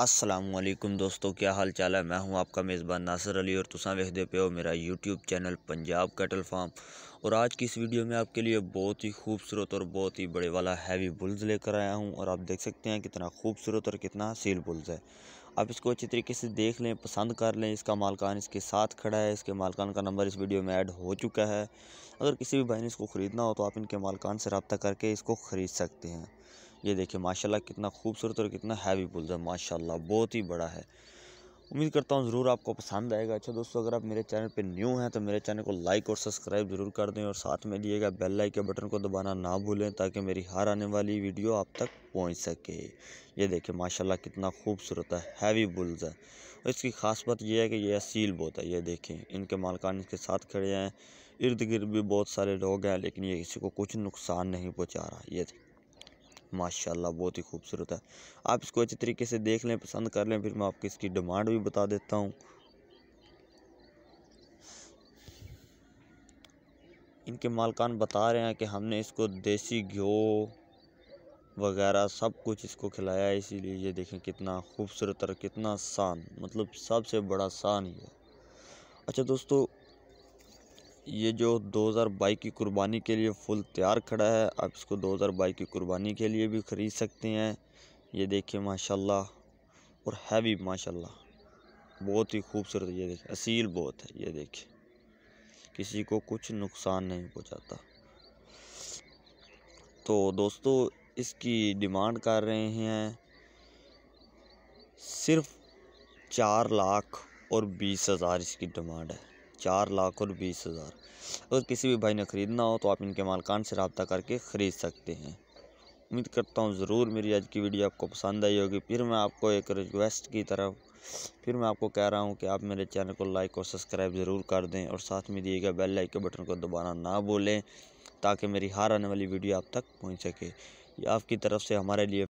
असलम दोस्तों क्या हाल चाल है मैं हूं आपका मेज़बान नासर अली और तुसा वेखते पे हो मेरा YouTube channel Punjab Cattle Farm और आज की इस वीडियो में आपके लिए बहुत ही खूबसूरत और बहुत ही बड़े वाला हैवी बुल्स लेकर आया हूं और आप देख सकते हैं कितना खूबसूरत और कितना सील बुल्स है आप इसको अच्छी तरीके से देख लें पसंद कर लें इसका मालकान इसके साथ खड़ा है इसके मालकान का नंबर इस वीडियो में ऐड हो चुका है अगर किसी भी भाई ने इसको ख़रीदना हो तो आप इनके मालकान से रबता करके इसको ख़रीद सकते हैं ये देखिए माशाल्लाह कितना खूबसूरत और कितना हैवी पुल है माशाल्लाह बहुत ही बड़ा है उम्मीद करता हूँ ज़रूर आपको पसंद आएगा अच्छा दोस्तों अगर आप मेरे चैनल पे न्यू हैं तो मेरे चैनल को लाइक और सब्सक्राइब ज़रूर कर दें और साथ में दिएगा बेल लाइक के बटन को दबाना ना भूलें ताकि मेरी हर आने वाली वीडियो आप तक पहुँच सके ये देखिए माशाल्लाह कितना खूबसूरत है हैवी बुल्स है और इसकी खास बात यह है कि यह असील बहुत है ये देखें इनके मालकान इसके साथ खड़े हैं इर्द गिर्द भी बहुत सारे लोग हैं लेकिन ये किसी को कुछ नुकसान नहीं पहुँचा रहा ये देखें माशाल्लाह बहुत ही खूबसूरत है आप इसको अच्छे तरीके से देख लें पसंद कर लें फिर मैं आपको इसकी डिमांड भी बता देता हूँ इनके मालकान बता रहे हैं कि हमने इसको देसी घ्यो वगैरह सब कुछ इसको खिलाया इसीलिए ये देखें कितना खूबसूरत और कितना शान मतलब सबसे बड़ा शान ही है अच्छा दोस्तों ये जो हज़ार बाइक की कुर्बानी के लिए फुल तैयार खड़ा है आप इसको हज़ार बाइक की कुर्बानी के लिए भी ख़रीद सकते हैं ये देखिए माशाल्लाह और हैवी माशाल्लाह बहुत ही खूबसूरत ये देखिए असील बहुत है ये देखिए किसी को कुछ नुकसान नहीं पहुंचाता तो दोस्तों इसकी डिमांड कर रहे हैं सिर्फ चार लाख और बीस हज़ार इसकी डिमांड है चार लाख और बीस हज़ार अगर किसी भी भाई ने ख़रीदना हो तो आप इनके मालकान से रबता करके ख़रीद सकते हैं उम्मीद करता हूँ ज़रूर मेरी आज की वीडियो आपको पसंद आई होगी फिर मैं आपको एक रिक्वेस्ट की तरफ फिर मैं आपको कह रहा हूँ कि आप मेरे चैनल को लाइक और सब्सक्राइब ज़रूर कर दें और साथ में दिए गए बेल लाइक के बटन को दोबारा ना भूलें ताकि मेरी हार आने वाली वीडियो आप तक पहुँच सके ये आपकी तरफ से हमारे लिए